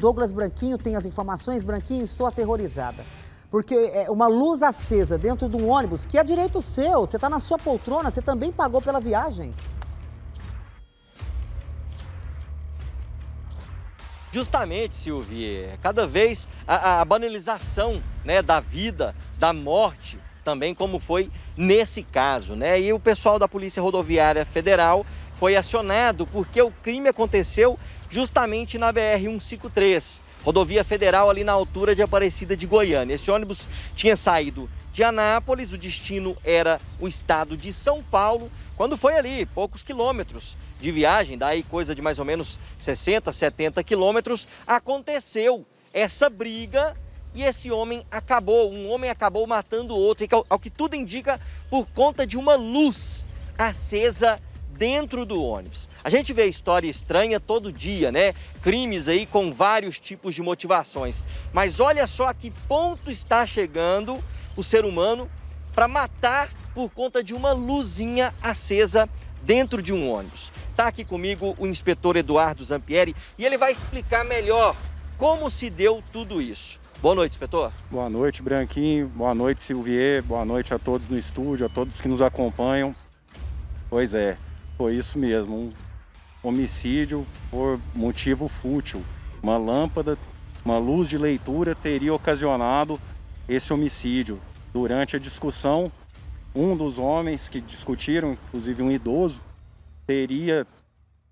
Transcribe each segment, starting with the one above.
Douglas Branquinho tem as informações. Branquinho, estou aterrorizada. Porque é uma luz acesa dentro de um ônibus, que é direito seu, você está na sua poltrona, você também pagou pela viagem. Justamente, Silvia, cada vez a, a banalização né, da vida, da morte, também, como foi nesse caso, né? E o pessoal da Polícia Rodoviária Federal foi acionado porque o crime aconteceu justamente na BR 153, rodovia federal ali na altura de Aparecida de Goiânia. Esse ônibus tinha saído de Anápolis, o destino era o estado de São Paulo, quando foi ali, poucos quilômetros de viagem, daí coisa de mais ou menos 60, 70 quilômetros, aconteceu essa briga e esse homem acabou, um homem acabou matando o outro, que, é ao que tudo indica, por conta de uma luz acesa dentro do ônibus. A gente vê história estranha todo dia, né? Crimes aí com vários tipos de motivações. Mas olha só a que ponto está chegando o ser humano para matar por conta de uma luzinha acesa dentro de um ônibus. Está aqui comigo o inspetor Eduardo Zampieri e ele vai explicar melhor como se deu tudo isso. Boa noite, inspetor. Boa noite, Branquinho. Boa noite, Silvier. Boa noite a todos no estúdio, a todos que nos acompanham. Pois é, foi isso mesmo. Um homicídio por motivo fútil. Uma lâmpada, uma luz de leitura teria ocasionado esse homicídio. Durante a discussão, um dos homens que discutiram, inclusive um idoso, teria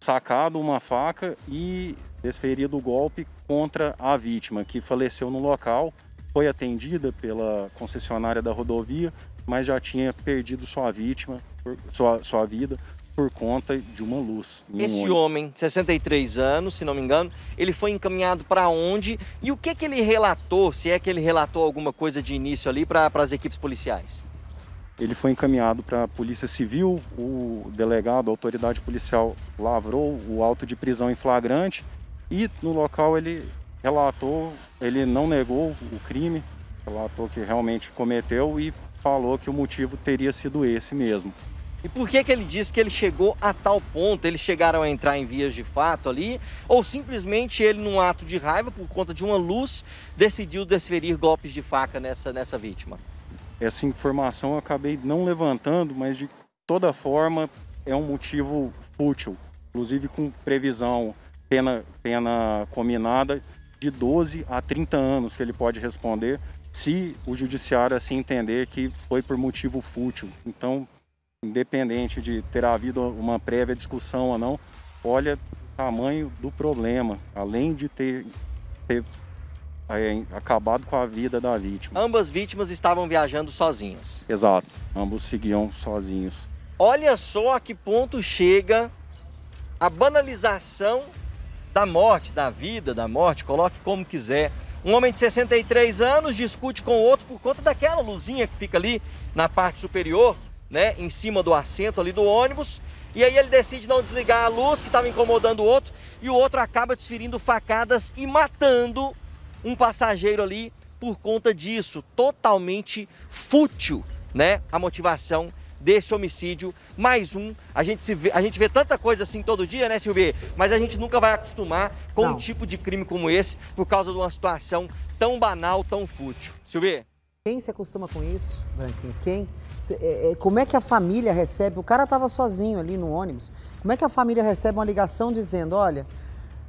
sacado uma faca e desferido o golpe contra a vítima, que faleceu no local, foi atendida pela concessionária da rodovia, mas já tinha perdido sua vítima, sua, sua vida, por conta de uma luz. Esse ônibus. homem, 63 anos, se não me engano, ele foi encaminhado para onde e o que, que ele relatou, se é que ele relatou alguma coisa de início ali para as equipes policiais? Ele foi encaminhado para a Polícia Civil, o delegado, a autoridade policial lavrou o auto de prisão em flagrante e no local ele relatou, ele não negou o crime, relatou que realmente cometeu e falou que o motivo teria sido esse mesmo. E por que, que ele disse que ele chegou a tal ponto? Eles chegaram a entrar em vias de fato ali? Ou simplesmente ele, num ato de raiva, por conta de uma luz, decidiu desferir golpes de faca nessa, nessa vítima? Essa informação eu acabei não levantando, mas de toda forma é um motivo fútil, inclusive com previsão pena, pena combinada de 12 a 30 anos que ele pode responder se o judiciário assim entender que foi por motivo fútil. Então, independente de ter havido uma prévia discussão ou não, olha o tamanho do problema, além de ter, ter é, acabado com a vida da vítima. Ambas vítimas estavam viajando sozinhas. Exato, ambos seguiam sozinhos. Olha só a que ponto chega a banalização da morte, da vida, da morte, coloque como quiser. Um homem de 63 anos discute com outro por conta daquela luzinha que fica ali na parte superior, né, em cima do assento ali do ônibus. E aí ele decide não desligar a luz que estava incomodando o outro e o outro acaba desferindo facadas e matando um passageiro ali por conta disso. Totalmente fútil, né, a motivação desse homicídio, mais um. A gente, se vê, a gente vê tanta coisa assim todo dia, né, Silvio? Mas a gente nunca vai acostumar com Não. um tipo de crime como esse por causa de uma situação tão banal, tão fútil. Silvio? Quem se acostuma com isso, Branquinho? Quem? É, é, como é que a família recebe? O cara estava sozinho ali no ônibus. Como é que a família recebe uma ligação dizendo: olha,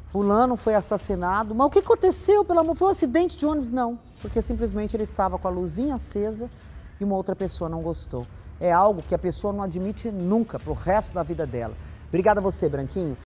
Fulano foi assassinado, mas o que aconteceu, pelo amor? Foi um acidente de ônibus? Não, porque simplesmente ele estava com a luzinha acesa e uma outra pessoa não gostou é algo que a pessoa não admite nunca para o resto da vida dela. Obrigada a você, Branquinho.